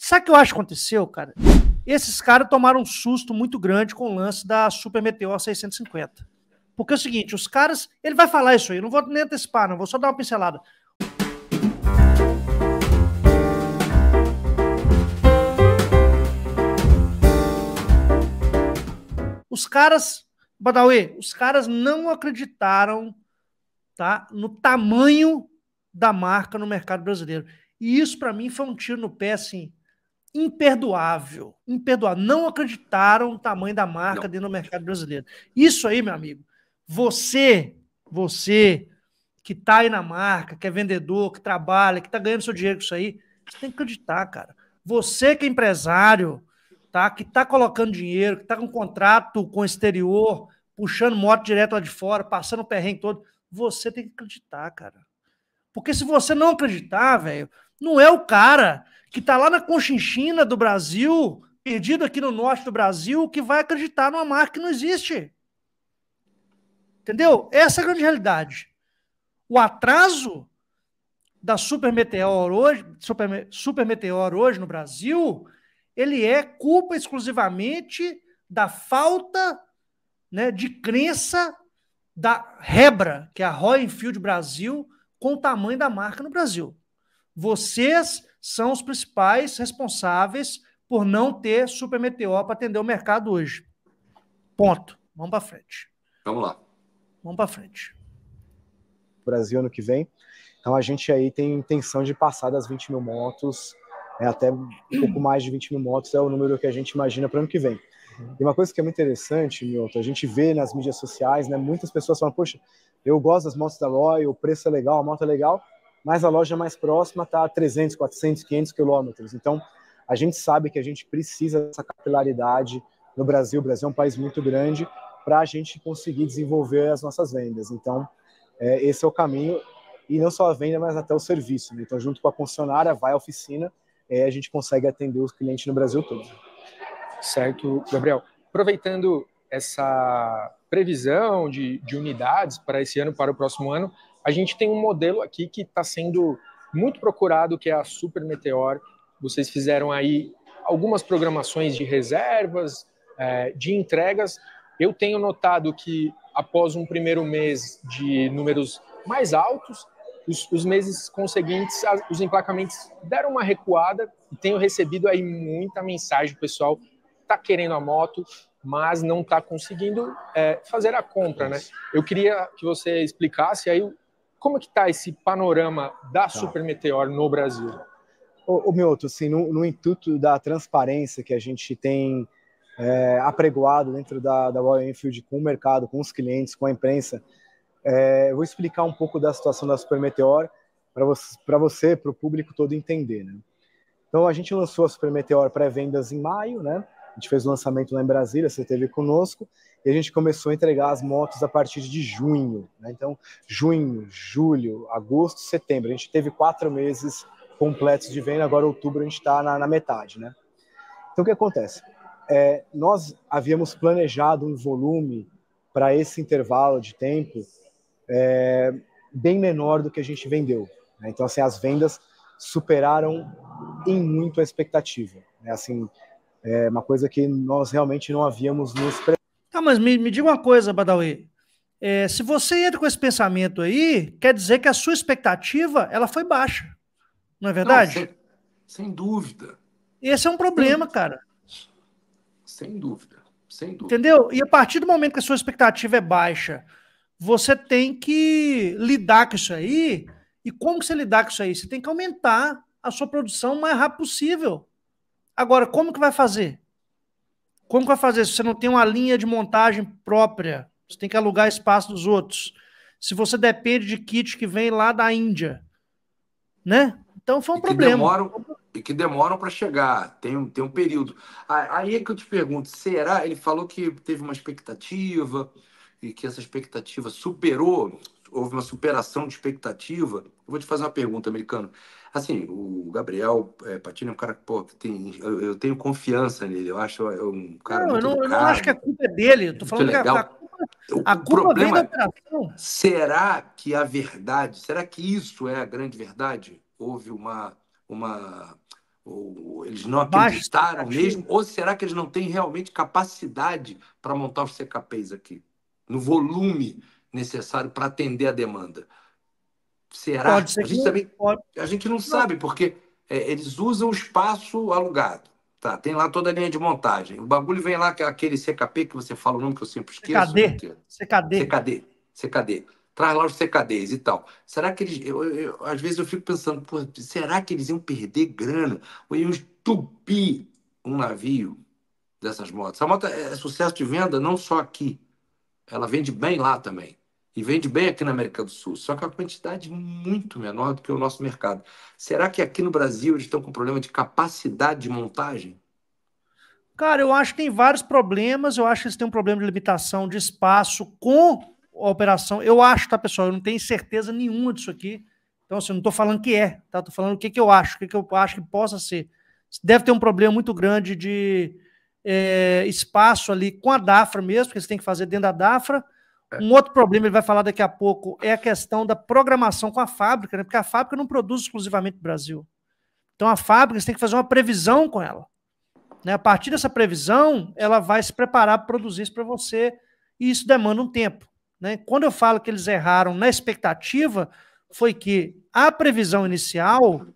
Sabe o que eu acho que aconteceu, cara? Esses caras tomaram um susto muito grande com o lance da Super Meteor 650. Porque é o seguinte, os caras. Ele vai falar isso aí, não vou nem antecipar, não, vou só dar uma pincelada. Os caras, Badawi, os caras não acreditaram tá, no tamanho da marca no mercado brasileiro. E isso, para mim, foi um tiro no pé, assim, imperdoável. Imperdoável. Não acreditaram no tamanho da marca Não. dentro do mercado brasileiro. Isso aí, meu amigo, você, você que tá aí na marca, que é vendedor, que trabalha, que tá ganhando seu dinheiro com isso aí, você tem que acreditar, cara. Você que é empresário, tá? Que tá colocando dinheiro, que tá com contrato com o exterior, puxando moto direto lá de fora, passando o perrengue todo, você tem que acreditar, cara. Porque se você não acreditar, velho, não é o cara que está lá na conchinchina do Brasil, perdido aqui no norte do Brasil, que vai acreditar numa marca que não existe. Entendeu? Essa é a grande realidade. O atraso da Meteor hoje, super, Meteor hoje no Brasil, ele é culpa exclusivamente da falta né, de crença da Rebra, que é a Royal Enfield Brasil, com o tamanho da marca no Brasil. Vocês são os principais responsáveis por não ter super meteor para atender o mercado hoje. Ponto. Vamos para frente. Vamos lá. Vamos para frente. Brasil ano que vem. Então a gente aí tem intenção de passar das 20 mil motos, é até um pouco mais de 20 mil motos é o número que a gente imagina para o ano que vem. E uma coisa que é muito interessante, Milton, a gente vê nas mídias sociais, né, muitas pessoas falam, poxa, eu gosto das motos da Roy, o preço é legal, a moto é legal, mas a loja mais próxima está a 300, 400, 500 quilômetros. Então, a gente sabe que a gente precisa dessa capilaridade no Brasil. O Brasil é um país muito grande para a gente conseguir desenvolver as nossas vendas. Então, é, esse é o caminho, e não só a venda, mas até o serviço. Né? Então, junto com a concessionária, vai à oficina, é, a gente consegue atender os clientes no Brasil todo. Certo, Gabriel. Aproveitando essa previsão de, de unidades para esse ano, para o próximo ano, a gente tem um modelo aqui que está sendo muito procurado, que é a Super Meteor. Vocês fizeram aí algumas programações de reservas, é, de entregas. Eu tenho notado que após um primeiro mês de números mais altos, os, os, meses conseguintes, os emplacamentos deram uma recuada e tenho recebido aí muita mensagem, o pessoal está querendo a moto, mas não está conseguindo é, fazer a compra, né? Eu queria que você explicasse aí como que está esse panorama da tá. Supermeteor no Brasil? Ô, meu, Mioto, assim, no, no, intuito da transparência que a gente tem é, apregoado dentro da, da Royal Enfield com o mercado, com os clientes, com a imprensa, é, eu vou explicar um pouco da situação da Supermeteor para você, para o público todo entender. Né? Então, a gente lançou a Supermeteor pré-vendas em maio, né? A gente fez o lançamento lá em Brasília, você esteve conosco, e a gente começou a entregar as motos a partir de junho. Né? Então, junho, julho, agosto, setembro. A gente teve quatro meses completos de venda, agora outubro a gente está na, na, metade. Né? Então, o que acontece? É, nós havíamos planejado um volume para esse intervalo de tempo é, bem menor do que a gente vendeu. Né? Então, assim, as vendas superaram em muito a expectativa. Né? Assim, é uma coisa que nós realmente não havíamos nos. Tá, mas me, me diga uma coisa, Badawi. É, se você entra com esse pensamento aí, quer dizer que a sua expectativa ela foi baixa. Não é verdade? Não, sem, sem, dúvida. Esse é um problema, sem, cara. Sem dúvida. Sem dúvida. Entendeu? E a partir do momento que a sua expectativa é baixa, você tem que lidar com isso aí. E como que você lidar com isso aí? Você tem que aumentar a sua produção o mais rápido possível. Agora, como que vai fazer? Como que vai fazer se você não tem uma linha de montagem própria? Você tem que alugar espaço dos outros. Se você depende de kit que vem lá da Índia, né? Então foi um e problema. Demoram, e que demoram para chegar, tem um, tem um período. Aí é que eu te pergunto, será? Ele falou que teve uma expectativa e que essa expectativa superou houve uma superação de expectativa. Eu vou te fazer uma pergunta, americano. Assim, o Gabriel é, Patini é um cara que, pô, tem, eu, eu, tenho confiança nele. Eu acho é um cara. Não, eu não, eu não, acho que a culpa é dele. Estou falando legal. que a, a culpa, a o culpa problema, vem da é, operação. Será que a verdade, será que isso é a grande verdade? Houve uma. uma ou eles não acreditaram Basta, mesmo? Ou será que eles não têm realmente capacidade para montar os CKPs aqui? No volume necessário para atender a demanda. Será? Pode ser a gente que... também Pode. a gente não sabe porque é, eles usam o espaço alugado. Tá, tem lá toda a linha de montagem. O bagulho vem lá é aquele CKP que você fala o nome que eu sempre esqueço. CKD. CKD. CKD. CKD. Traz lá os CKDs e tal. Será que eles. Eu, eu, às vezes eu fico pensando, será que eles iam perder grana? Ou iam estupir um navio dessas motos? A moto é sucesso de venda não só aqui. Ela vende bem lá também e vende bem aqui na América do Sul, só que é a quantidade muito menor do que o nosso mercado. Será que aqui no Brasil eles estão com problema de capacidade de montagem? Cara, eu acho que tem vários problemas. Eu acho que eles têm um problema de limitação de espaço com a operação. Eu acho, tá, pessoal? Eu não tenho certeza nenhuma disso aqui. Então, assim, eu não estou falando que é, tá? Estou falando o que, que eu acho, o que, que eu acho que possa ser. Deve ter um problema muito grande de é, espaço ali com a DAFRA mesmo, que eles têm que fazer dentro da DAFRA um outro problema, ele vai falar daqui a pouco, é a questão da programação com a fábrica, né? porque a fábrica não produz exclusivamente no Brasil. Então a fábrica, você tem que fazer uma previsão com ela. Né? A partir dessa previsão, ela vai se preparar para produzir isso para você, e isso demanda um tempo. Né? Quando eu falo que eles erraram na expectativa, foi que a previsão inicial,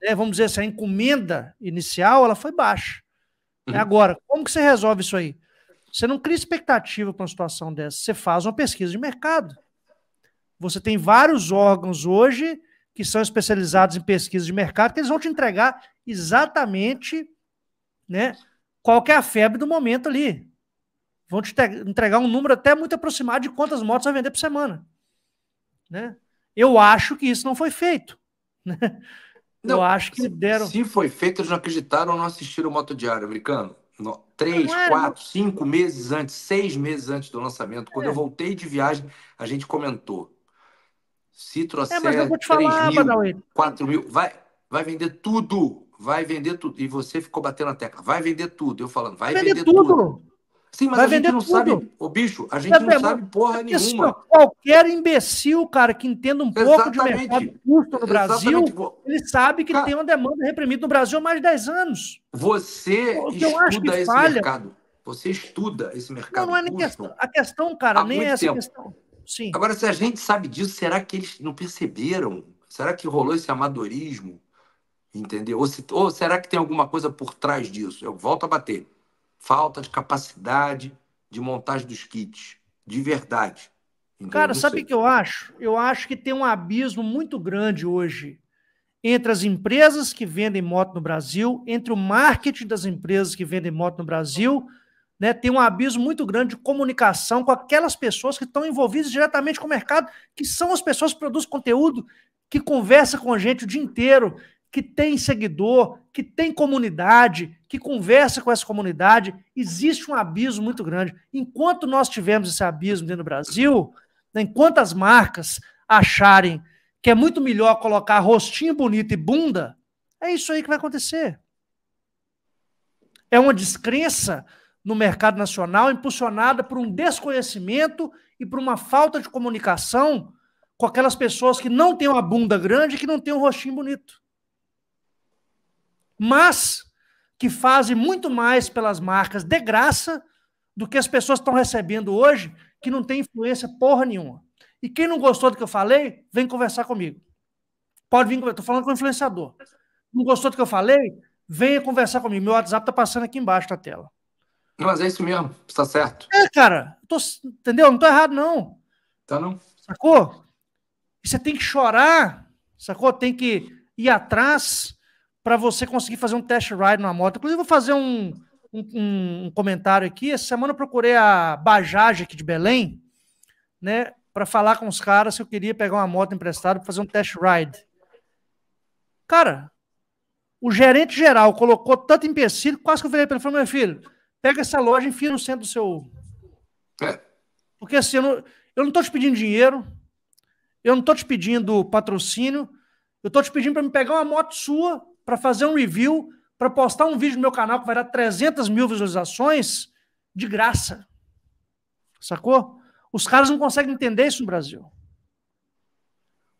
né, vamos dizer assim, a encomenda inicial, ela foi baixa. Uhum. Agora, como que você resolve isso aí? Você não cria expectativa para uma situação dessa. Você faz uma pesquisa de mercado. Você tem vários órgãos hoje que são especializados em pesquisa de mercado, que eles vão te entregar exatamente né, qual é a febre do momento ali. Vão te entregar um número até muito aproximado de quantas motos vai vender por semana. Né? Eu acho que isso não foi feito. Né? Não, Eu acho que se, deram. Se foi feito, eles não acreditaram ou não assistiram o Moto Diário americano no, três, Agora... É? quatro, cinco meses antes, seis meses antes do lançamento, quando é. eu voltei de viagem, a gente comentou. Se trouxer é, mas falar, mil, 4 mil, vai, vai vender tudo, vai vender tudo. E você ficou batendo a tecla, vai vender tudo. Eu falando, vai, vai vender, vender, tudo. tudo. Sim, mas vai a gente não tudo. sabe, o bicho, a gente não sabe porra nenhuma. qualquer imbecil, cara, que entenda um Exatamente. pouco de mercado custo no Brasil, Exatamente. ele sabe que tem uma demanda reprimida no Brasil há mais de 10 anos. Você estuda eu acho que esse falha, mercado. Você estuda esse mercado. Não, não é nem questão. A questão, cara, nem é essa tempo. questão. Sim. Agora, se a gente sabe disso, será que eles não perceberam? Será que rolou esse amadorismo? Entendeu? Ou, se, ou será que tem alguma coisa por trás disso? Eu volto a bater falta de capacidade de montagem dos kits, de verdade. Cara, sabe o que eu acho? Eu acho que tem um abismo muito grande hoje entre as empresas que vendem moto no Brasil, entre o marketing das empresas que vendem moto no Brasil, né, tem um abismo muito grande de comunicação com aquelas pessoas que estão envolvidas diretamente com o mercado, que são as pessoas que produzem conteúdo, que conversa com a gente o dia inteiro, que tem seguidor, que tem comunidade, que conversa com essa comunidade, existe um abismo muito grande. Enquanto nós tivermos esse abismo dentro do Brasil, né, enquanto as marcas acharem que é muito melhor colocar rostinho bonito e bunda, é isso aí que vai acontecer. É uma descrença no mercado nacional impulsionada por um desconhecimento e por uma falta de comunicação com aquelas pessoas que não têm uma bunda grande e que não têm um rostinho bonito mas que fazem muito mais pelas marcas de graça do que as pessoas estão recebendo hoje, que não tem influência porra nenhuma. E quem não gostou do que eu falei, vem conversar comigo. Pode vir, estou falando com o influenciador. Não gostou do que eu falei? Venha conversar comigo. Meu WhatsApp tá passando aqui embaixo na tela. Mas é isso mesmo, está certo. É, cara, tô, entendeu? Não tô errado, não. Tá não. Sacou? E você tem que chorar, sacou? Tem que ir atrás para você conseguir fazer um test ride numa moto. Inclusive, vou fazer um, um, um, comentário aqui. Essa semana eu procurei a Bajaj aqui de Belém, né, para falar com os caras se eu queria pegar uma moto emprestada para fazer um test ride. Cara, o gerente geral colocou tanto empecilho, quase que eu falei para ele falei, meu filho, pega essa loja e enfia no centro do seu... É. Porque assim, eu não, eu não tô te pedindo dinheiro, eu não tô te pedindo patrocínio, eu tô te pedindo para me pegar uma moto sua para fazer um review, para postar um vídeo no meu canal que vai dar 300 mil visualizações de graça. Sacou? Os caras não conseguem entender isso no Brasil.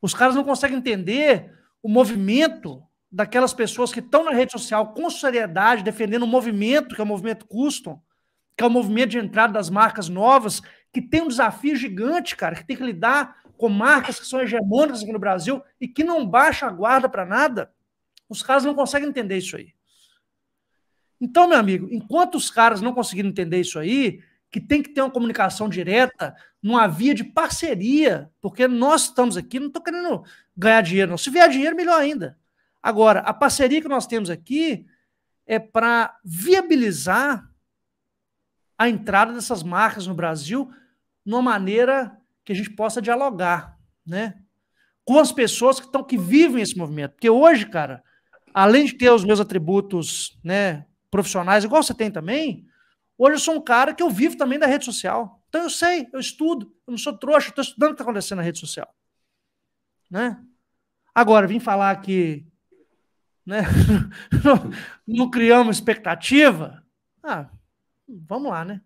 Os caras não conseguem entender o movimento daquelas pessoas que estão na rede social com seriedade, defendendo um movimento, que é o movimento custom, que é o movimento de entrada das marcas novas, que tem um desafio gigante, cara, que tem que lidar com marcas que são hegemônicas aqui no Brasil e que não baixa a guarda para nada. Os caras não conseguem entender isso aí. Então, meu amigo, enquanto os caras não conseguirem entender isso aí, que tem que ter uma comunicação direta, numa via de parceria, porque nós estamos aqui, não estou querendo ganhar dinheiro, não. Se vier dinheiro, melhor ainda. Agora, a parceria que nós temos aqui é para viabilizar a entrada dessas marcas no Brasil numa maneira que a gente possa dialogar, né? Com as pessoas que estão que vivem esse movimento. Porque hoje, cara, além de ter os meus atributos né, profissionais, igual você tem também, hoje eu sou um cara que eu vivo também da rede social. Então eu sei, eu estudo, eu não sou trouxa, estou estudando o que está acontecendo na rede social. Né? Agora, vim falar que né, não, não criamos expectativa. Ah, vamos lá, né?